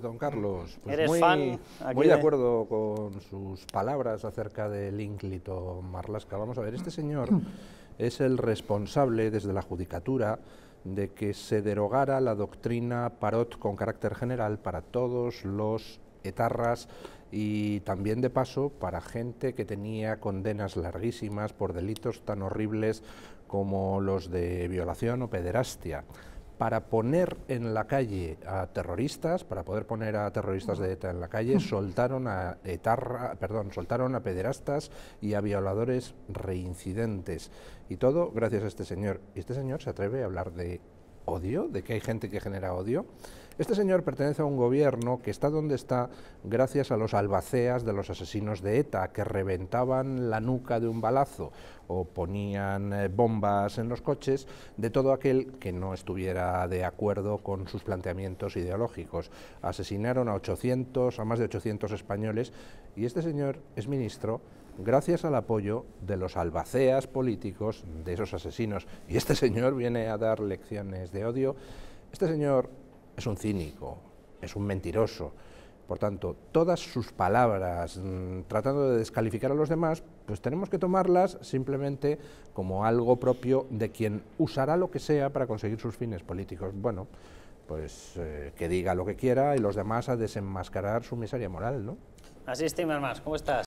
Don Carlos, pues muy, muy de acuerdo con sus palabras acerca del ínclito Marlasca. Vamos a ver, este señor es el responsable desde la Judicatura de que se derogara la doctrina Parot con carácter general para todos los etarras y también de paso para gente que tenía condenas larguísimas por delitos tan horribles como los de violación o pederastia para poner en la calle a terroristas, para poder poner a terroristas de ETA en la calle, soltaron a etarra, perdón, soltaron a pederastas y a violadores reincidentes. Y todo gracias a este señor. Y este señor se atreve a hablar de odio, de que hay gente que genera odio. Este señor pertenece a un gobierno que está donde está gracias a los albaceas de los asesinos de ETA, que reventaban la nuca de un balazo o ponían eh, bombas en los coches de todo aquel que no estuviera de acuerdo con sus planteamientos ideológicos. Asesinaron a 800, a más de 800 españoles y este señor es ministro gracias al apoyo de los albaceas políticos de esos asesinos. Y este señor viene a dar lecciones de odio. Este señor es un cínico, es un mentiroso. Por tanto, todas sus palabras mm, tratando de descalificar a los demás, pues tenemos que tomarlas simplemente como algo propio de quien usará lo que sea para conseguir sus fines políticos. Bueno, pues eh, que diga lo que quiera y los demás a desenmascarar su miseria moral, ¿no? Así es, Timmermans, ¿cómo estás?